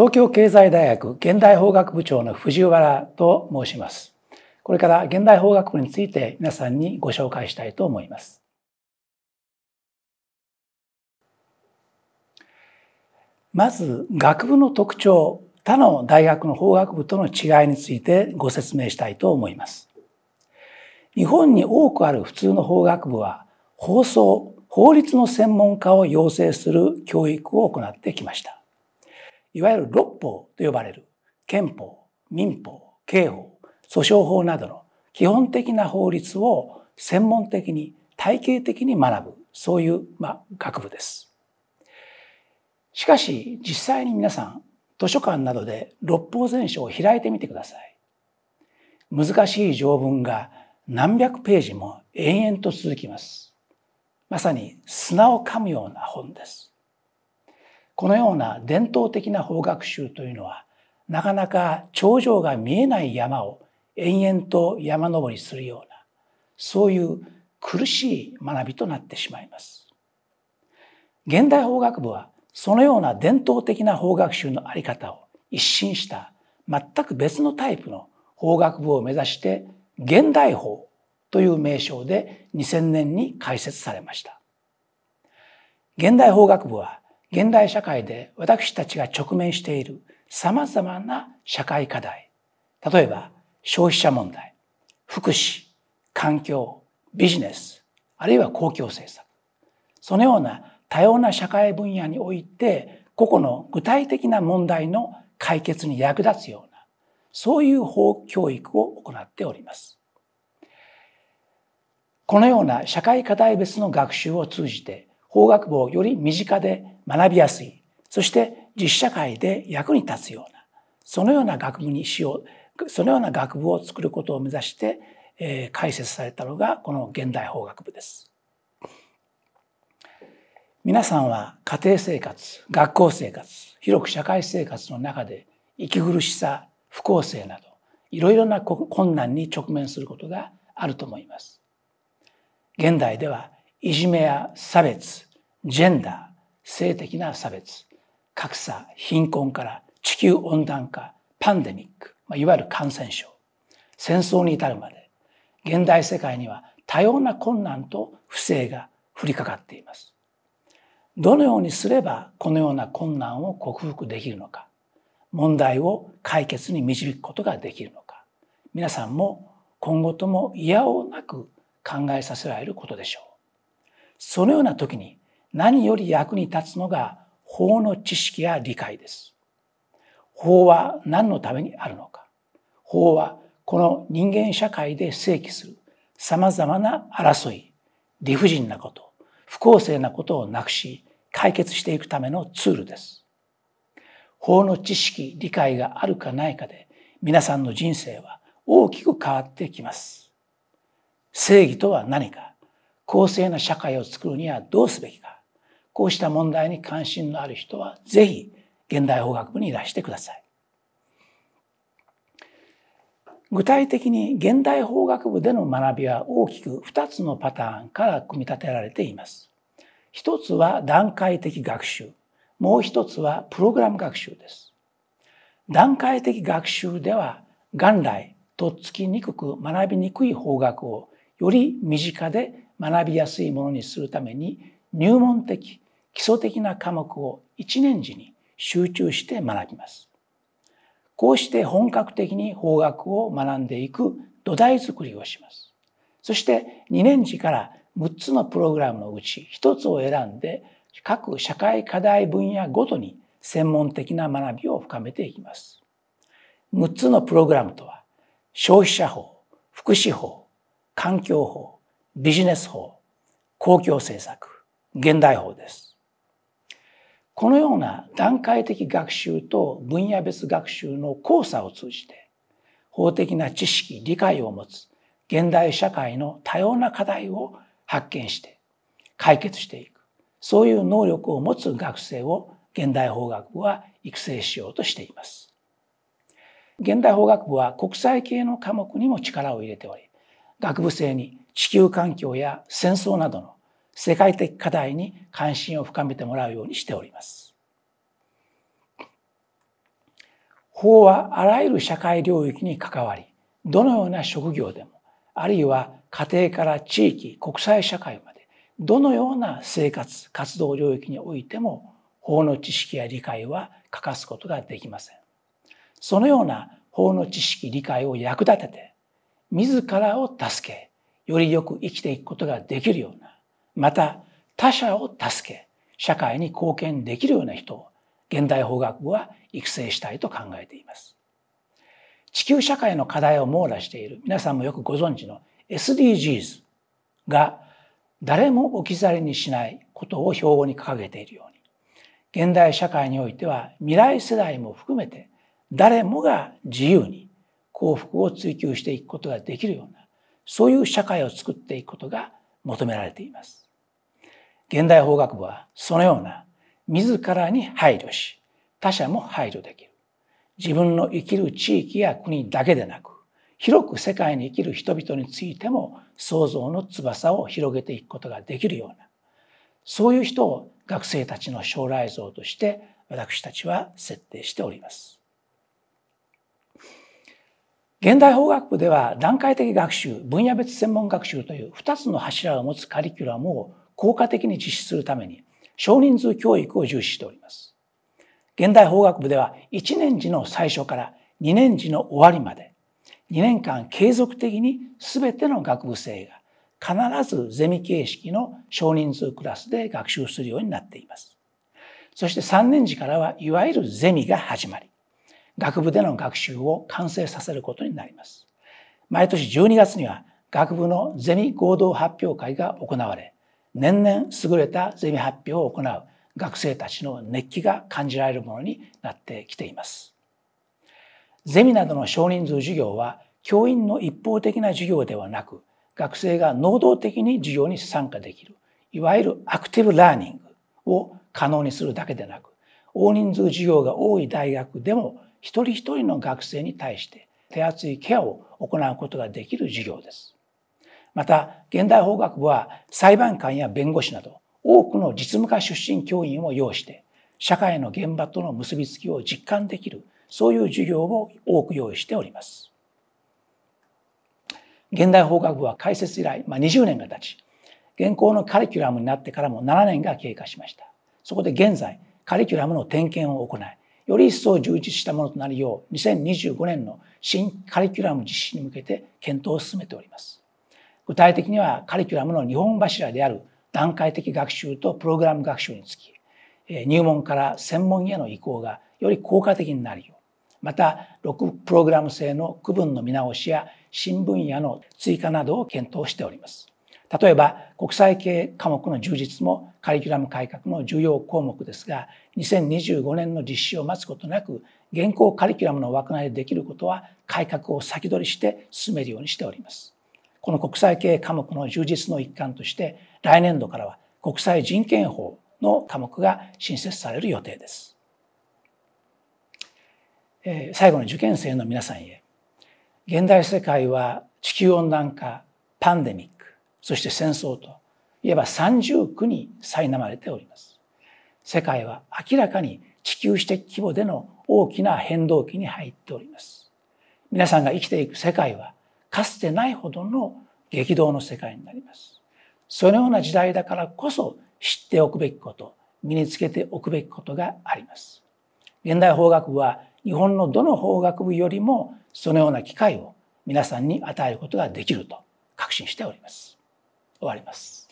東京経済大学現代法学部長の藤原と申します。これから現代法学部について皆さんにご紹介したいと思います。まず学部の特徴、他の大学の法学部との違いについてご説明したいと思います。日本に多くある普通の法学部は放送、法律の専門家を養成する教育を行ってきました。いわゆる六法と呼ばれる憲法民法刑法訴訟法などの基本的な法律を専門的に体系的に学ぶそういう、まあ、学部です。しかし実際に皆さん図書館などで六法全書を開いてみてください。難しい条文が何百ページも延々と続きます。まさに砂を噛むような本です。このような伝統的な法学習というのはなかなか頂上が見えない山を延々と山登りするようなそういう苦しい学びとなってしまいます。現代法学部はそのような伝統的な法学習の在り方を一新した全く別のタイプの法学部を目指して現代法という名称で2000年に開設されました。現代法学部は現代社会で私たちが直面している様々な社会課題。例えば、消費者問題、福祉、環境、ビジネス、あるいは公共政策。そのような多様な社会分野において、個々の具体的な問題の解決に役立つような、そういう法教育を行っております。このような社会課題別の学習を通じて、法学部をより身近で学びやすいそして実社会で役に立つようなそのような学部にしようそのような学部を作ることを目指して、えー、解説されたのがこの現代法学部です。皆さんは家庭生活学校生活広く社会生活の中で息苦しさ不公正などいろいろな困難に直面することがあると思います。現代ではいじめや差別、ジェンダー、性的な差別、格差、貧困から地球温暖化、パンデミック、まあ、いわゆる感染症、戦争に至るまで、現代世界には多様な困難と不正が降りかかっています。どのようにすればこのような困難を克服できるのか、問題を解決に導くことができるのか、皆さんも今後ともいやなく考えさせられることでしょう。そのような時に何より役に立つのが法の知識や理解です。法は何のためにあるのか。法はこの人間社会で正規する様々な争い、理不尽なこと、不公正なことをなくし、解決していくためのツールです。法の知識、理解があるかないかで、皆さんの人生は大きく変わってきます。正義とは何か、公正な社会を作るにはどうすべきかこうした問題に関心のある人はぜひ現代法学部にいらしてください具体的に現代法学部での学びは大きく2つのパターンから組み立てられています一つは段階的学習もう一つはプログラム学習です段階的学習では元来とっつきにくく学びにくい法学をより身近で学びやすいものにするために入門的基礎的な科目を1年時に集中して学びます。こうして本格的に法学を学んでいく土台づくりをします。そして2年時から6つのプログラムのうち1つを選んで各社会課題分野ごとに専門的な学びを深めていきます。6つのプログラムとは消費者法、福祉法、環境法、ビジネス法公共政策現代法ですこのような段階的学習と分野別学習の交差を通じて法的な知識理解を持つ現代社会の多様な課題を発見して解決していくそういう能力を持つ学生を現代法学部は育成しようとしています。現代法学部は国際系の科目にも力を入れており学部生に地球環境や戦争などの世界的課題に関心を深めてもらうようにしております。法はあらゆる社会領域に関わりどのような職業でもあるいは家庭から地域国際社会までどのような生活活動領域においても法の知識や理解は欠かすことができません。そのような法の知識理解を役立てて自らを助けよりよく生きていくことができるようなまた他者を助け社会に貢献できるような人を現代法学部は育成したいと考えています。地球社会の課題を網羅している皆さんもよくご存知の SDGs が誰も置き去りにしないことを標語に掲げているように現代社会においては未来世代も含めて誰もが自由に幸福を追求していくことができるようなそういう社会を作っていくことが求められています。現代法学部はそのような自らに配慮し他者も配慮できる自分の生きる地域や国だけでなく広く世界に生きる人々についても創造の翼を広げていくことができるようなそういう人を学生たちの将来像として私たちは設定しております。現代法学部では段階的学習、分野別専門学習という2つの柱を持つカリキュラムを効果的に実施するために少人数教育を重視しております。現代法学部では1年時の最初から2年時の終わりまで2年間継続的に全ての学部生が必ずゼミ形式の少人数クラスで学習するようになっています。そして3年時からはいわゆるゼミが始まり、学部での学習を完成させることになります。毎年12月には学部のゼミ合同発表会が行われ、年々優れたゼミ発表を行う学生たちの熱気が感じられるものになってきています。ゼミなどの少人数授業は教員の一方的な授業ではなく学生が能動的に授業に参加できるいわゆるアクティブラーニングを可能にするだけでなく大人数授業が多い大学でも一人一人の学生に対して手厚いケアを行うことができる授業です。また、現代法学部は裁判官や弁護士など多くの実務家出身教員を要して、社会の現場との結びつきを実感できる、そういう授業を多く用意しております。現代法学部は開設以来、まあ、20年が経ち、現行のカリキュラムになってからも7年が経過しました。そこで現在、カリキュラムの点検を行い、より一層充実したものとなるよう2025年の新カリキュラム実施に向けて検討を進めております具体的にはカリキュラムの2本柱である段階的学習とプログラム学習につき入門から専門への移行がより効果的になるようまた6プログラム制の区分の見直しや新分野の追加などを検討しております例えば国際系科目の充実もカリキュラム改革の重要項目ですが2025年の実施を待つことなく現行カリキュラムの枠内でできることは改革を先取りして進めるようにしております。この国際系科目の充実の一環として来年度からは国際人権法の科目が新設される予定です。えー、最後に受験生の皆さんへ現代世界は地球温暖化パンデミックそして戦争といえば三十九に苛まれております。世界は明らかに地球史的規模での大きな変動期に入っております。皆さんが生きていく世界はかつてないほどの激動の世界になります。そのような時代だからこそ知っておくべきこと、身につけておくべきことがあります。現代法学部は日本のどの法学部よりもそのような機会を皆さんに与えることができると確信しております。終わります。